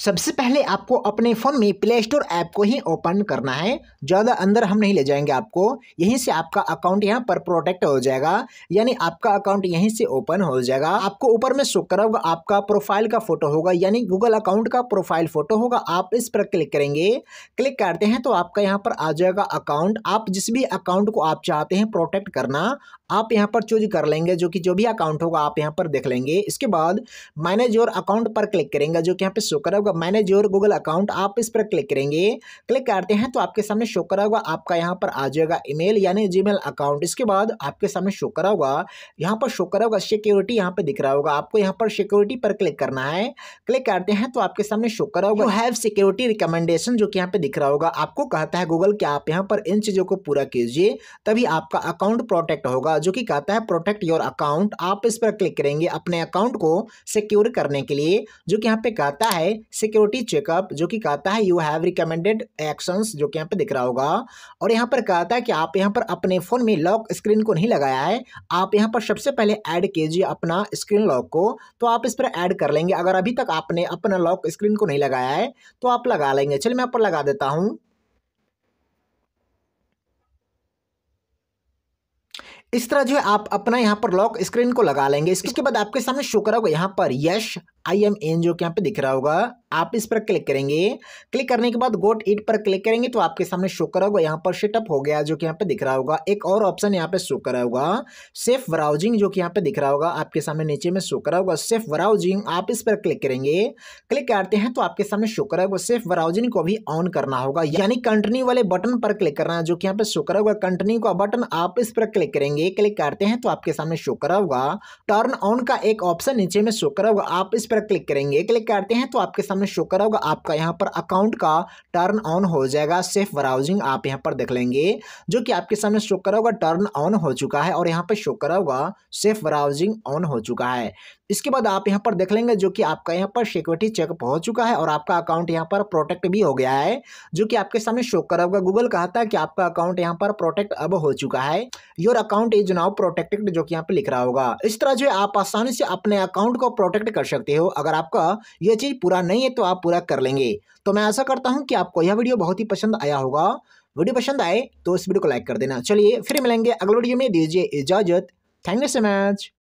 सबसे पहले आपको अपने फ़ोन में प्ले स्टोर ऐप को ही ओपन करना है ज़्यादा अंदर हम नहीं ले जाएंगे आपको यहीं से आपका अकाउंट यहाँ पर प्रोटेक्ट हो जाएगा यानी आपका अकाउंट यहीं से ओपन हो जाएगा आपको ऊपर में शुक्र होगा आपका प्रोफाइल का फ़ोटो होगा यानी गूगल अकाउंट का प्रोफाइल फ़ोटो होगा आप इस पर क्लिक करेंगे क्लिक करते हैं तो आपका यहाँ पर आ जाएगा अकाउंट आप जिस भी अकाउंट को आप चाहते हैं प्रोटेक्ट करना आप यहाँ पर चूज कर लेंगे जो कि जो भी अकाउंट होगा आप यहाँ पर देख लेंगे इसके बाद मैनेज योर अकाउंट पर क्लिक करेंगे जो कि यहाँ पे शो करा होगा मैनेज योर गूगल अकाउंट आप इस पर क्लिक करेंगे क्लिक करते हैं तो आपके सामने शो करा होगा आपका यहाँ पर आ जाएगा ईमेल यानी जीमेल अकाउंट इसके बाद आपके सामने शो करा होगा यहाँ पर शो करा होगा सिक्योरिटी यहाँ पर दिख रहा होगा आपको यहाँ पर सिक्योरिटी पर क्लिक करना है क्लिक करते हैं तो आपके सामने शो करा होगा हैव सिक्योरिटी रिकमेंडेशन जो कि यहाँ पे दिख रहा होगा आपको कहता है गूगल कि आप यहाँ पर इन चीज़ों को पूरा कीजिए तभी आपका अकाउंट प्रोटेक्ट होगा जो कि कहता है प्रोटेक्ट योर अकाउंट आप इस पर क्लिक करेंगे अपने अकाउंट को सिक्योर करने के लिए जो कि यहाँ पे कहता है सिक्योरिटी चेकअप जो कि कहता है यू हैव रिकमेंडेड एक्शंस जो कि यहाँ पे दिख रहा होगा और यहाँ पर कहता है कि आप यहाँ पर अपने फ़ोन में लॉक स्क्रीन को नहीं लगाया है आप यहाँ पर सबसे पहले ऐड कीजिए अपना स्क्रीन लॉक को तो आप इस पर ऐड कर लेंगे अगर अभी तक आपने अपना लॉक स्क्रीन को नहीं लगाया है तो आप लगा लेंगे चलिए मैं यहाँ पर लगा देता हूँ इस तरह जो है आप अपना यहाँ पर लॉक स्क्रीन को लगा लेंगे इसके तो बाद आपके सामने शो करा होगा यहाँ पर यश आई एम एन जो कि यहाँ पे दिख रहा होगा आप इस पर क्लिक करेंगे क्लिक करने के बाद गोट इट पर क्लिक करेंगे तो आपके सामने शो करा होगा यहाँ पर सेटअप हो गया जो कि यहाँ पे दिख रहा होगा एक और ऑप्शन यहाँ पे शो करा होगा सेफ ब्राउजिंग जो कि यहाँ पे दिख रहा होगा आपके सामने नीचे में शो करा होगा सेफ ब्राउजिंग आप इस पर क्लिक करेंगे क्लिक करते हैं तो आपके सामने शो करा होगा सेफ ब्राउजिंग को भी ऑन करना होगा यानी कंटनी वाले बटन पर क्लिक करना है जो कि यहाँ पे शो करा होगा कंटनी का बटन आप इस पर क्लिक करेंगे क्लिक करते हैं तो आपके सामने शो करा होगा टर्न ऑन का एक ऑप्शन नीचे में शो करा होगा आप इस पर क्लिक करेंगे क्लिक करते हैं तो आपके सामने सामने शो करा होगा आपका यहाँ पर अकाउंट का टर्न ऑन हो जाएगा सेफ ब्राउजिंग आप यहाँ पर देख लेंगे जो कि आपके सामने शो करा होगा टर्न ऑन हो चुका है और यहाँ पर शो करा होगा सेफ ब्राउजिंग ऑन हो चुका है इसके बाद आप यहाँ पर देख लेंगे जो कि आपका यहाँ पर सिक्योरिटी चेकअप हो चुका है और आपका अकाउंट यहाँ पर प्रोटेक्ट भी हो गया है जो कि आपके सामने शो करा होगा गूगल कहता है कि आपका अकाउंट यहाँ पर प्रोटेक्ट अब हो चुका है your account is now protected जो कि यहाँ पर लिख रहा होगा इस तरह जो है आप आसानी से अपने अकाउंट को प्रोटेक्ट कर सकते हो अगर आपका यह चीज़ पूरा नहीं है तो आप पूरा कर लेंगे तो मैं ऐसा करता हूँ कि आपको यह वीडियो बहुत ही पसंद आया होगा वीडियो पसंद आए तो इस वीडियो को लाइक कर देना चलिए फिर मिलेंगे अगले वीडियो में दीजिए इजाजत थैंक यू सो मच